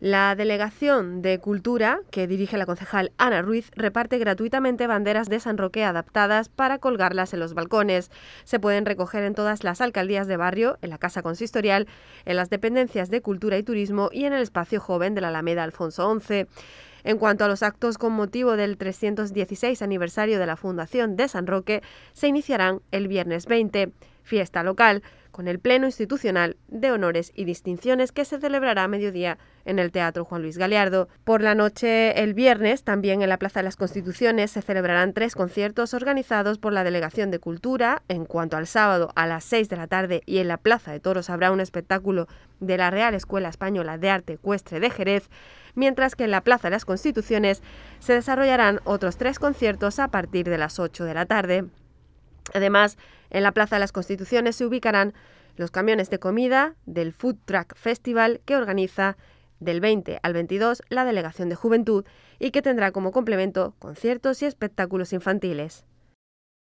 La Delegación de Cultura, que dirige la concejal Ana Ruiz, reparte gratuitamente banderas de San Roque adaptadas para colgarlas en los balcones. Se pueden recoger en todas las alcaldías de barrio, en la Casa Consistorial, en las dependencias de Cultura y Turismo y en el espacio joven de la Alameda Alfonso XI. En cuanto a los actos con motivo del 316 aniversario de la Fundación de San Roque, se iniciarán el viernes 20, fiesta local con el Pleno Institucional de Honores y Distinciones que se celebrará a mediodía en el Teatro Juan Luis Galiardo. Por la noche el viernes, también en la Plaza de las Constituciones, se celebrarán tres conciertos organizados por la Delegación de Cultura. En cuanto al sábado, a las seis de la tarde y en la Plaza de Toros habrá un espectáculo de la Real Escuela Española de Arte Ecuestre de Jerez, mientras que en la Plaza de las Constituciones se desarrollarán otros tres conciertos a partir de las ocho de la tarde. Además, en la Plaza de las Constituciones se ubicarán los camiones de comida del Food Truck Festival que organiza del 20 al 22 la Delegación de Juventud y que tendrá como complemento conciertos y espectáculos infantiles.